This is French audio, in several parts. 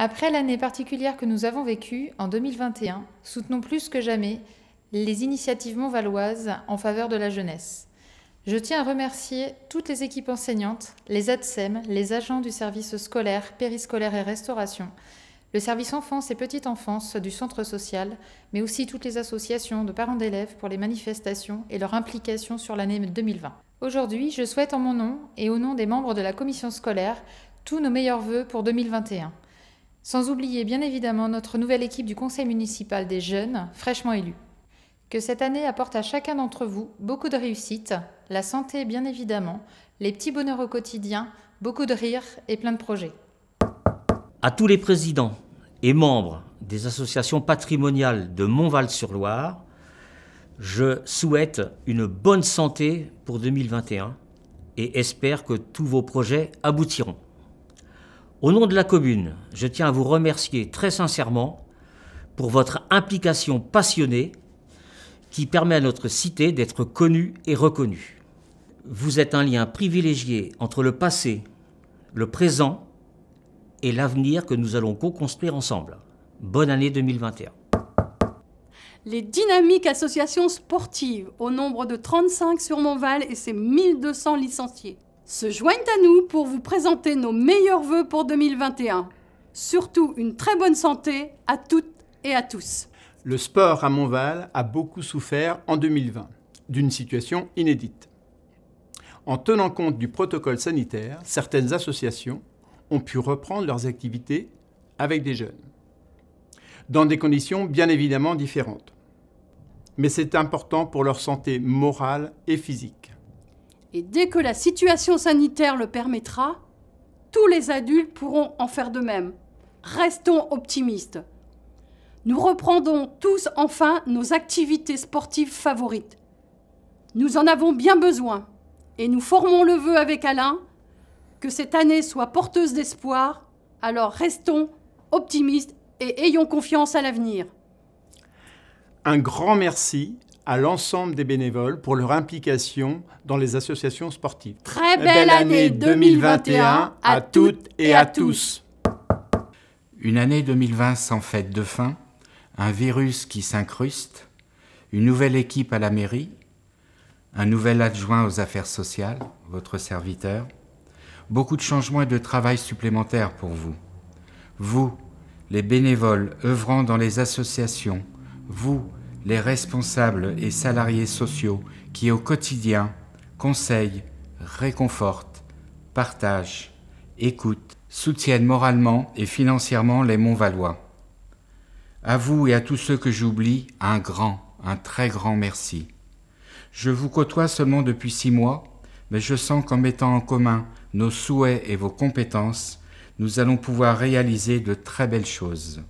Après l'année particulière que nous avons vécue en 2021, soutenons plus que jamais les initiatives montvaloises en faveur de la jeunesse. Je tiens à remercier toutes les équipes enseignantes, les ADSEM, les agents du service scolaire, périscolaire et restauration, le service enfance et petite enfance du centre social, mais aussi toutes les associations de parents d'élèves pour les manifestations et leur implication sur l'année 2020. Aujourd'hui, je souhaite en mon nom et au nom des membres de la commission scolaire tous nos meilleurs voeux pour 2021. Sans oublier bien évidemment notre nouvelle équipe du Conseil municipal des jeunes, fraîchement élus. Que cette année apporte à chacun d'entre vous beaucoup de réussite, la santé bien évidemment, les petits bonheurs au quotidien, beaucoup de rires et plein de projets. À tous les présidents et membres des associations patrimoniales de Montval-sur-Loire, je souhaite une bonne santé pour 2021 et espère que tous vos projets aboutiront. Au nom de la commune, je tiens à vous remercier très sincèrement pour votre implication passionnée qui permet à notre cité d'être connue et reconnue. Vous êtes un lien privilégié entre le passé, le présent et l'avenir que nous allons co-construire ensemble. Bonne année 2021. Les dynamiques associations sportives, au nombre de 35 sur Montval et ses 1200 licenciés se joignent à nous pour vous présenter nos meilleurs voeux pour 2021. Surtout une très bonne santé à toutes et à tous. Le sport à Montval a beaucoup souffert en 2020 d'une situation inédite. En tenant compte du protocole sanitaire, certaines associations ont pu reprendre leurs activités avec des jeunes, dans des conditions bien évidemment différentes. Mais c'est important pour leur santé morale et physique. Et dès que la situation sanitaire le permettra, tous les adultes pourront en faire de même. Restons optimistes. Nous reprendrons tous enfin nos activités sportives favorites. Nous en avons bien besoin et nous formons le vœu avec Alain que cette année soit porteuse d'espoir. Alors restons optimistes et ayons confiance à l'avenir. Un grand merci à l'ensemble des bénévoles pour leur implication dans les associations sportives. Très eh belle, année, 2021 à, toutes et à, tous. Une année 2020 sans fête de fin, un virus qui s'incruste, une nouvelle équipe à la mairie, un nouvel adjoint aux affaires sociales, votre serviteur, beaucoup de changements et de travail supplémentaires pour vous. Vous, les bénévoles œuvrant dans les associations, vous, les responsables et salariés sociaux qui au quotidien conseillent, réconfortent, partagent, écoutent, soutiennent moralement et financièrement les Montvalois. À vous et à tous ceux que j'oublie, un grand, un très grand merci. Je vous côtoie seulement depuis six mois, mais je sens qu'en mettant en commun nos souhaits et vos compétences, nous allons pouvoir réaliser de très belles choses.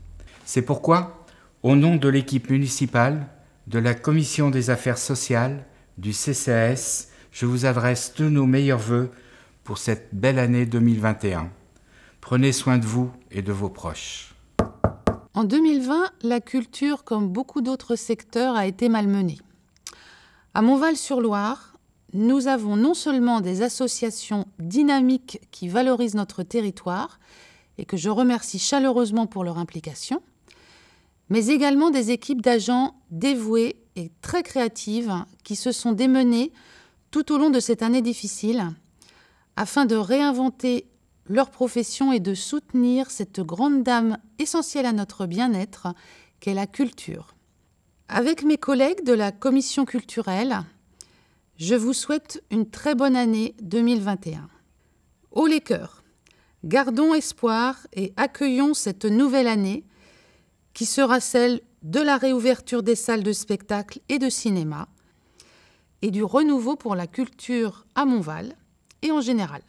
C'est pourquoi au nom de l'équipe municipale, de la Commission des affaires sociales, du CCS, je vous adresse tous nos meilleurs voeux pour cette belle année 2021. Prenez soin de vous et de vos proches. En 2020, la culture, comme beaucoup d'autres secteurs, a été malmenée. À Montval-sur-Loire, nous avons non seulement des associations dynamiques qui valorisent notre territoire, et que je remercie chaleureusement pour leur implication, mais également des équipes d'agents dévoués et très créatives qui se sont démenées tout au long de cette année difficile afin de réinventer leur profession et de soutenir cette grande dame essentielle à notre bien-être qu'est la culture. Avec mes collègues de la commission culturelle, je vous souhaite une très bonne année 2021. Haut les cœurs, gardons espoir et accueillons cette nouvelle année qui sera celle de la réouverture des salles de spectacle et de cinéma et du renouveau pour la culture à Montval et en général.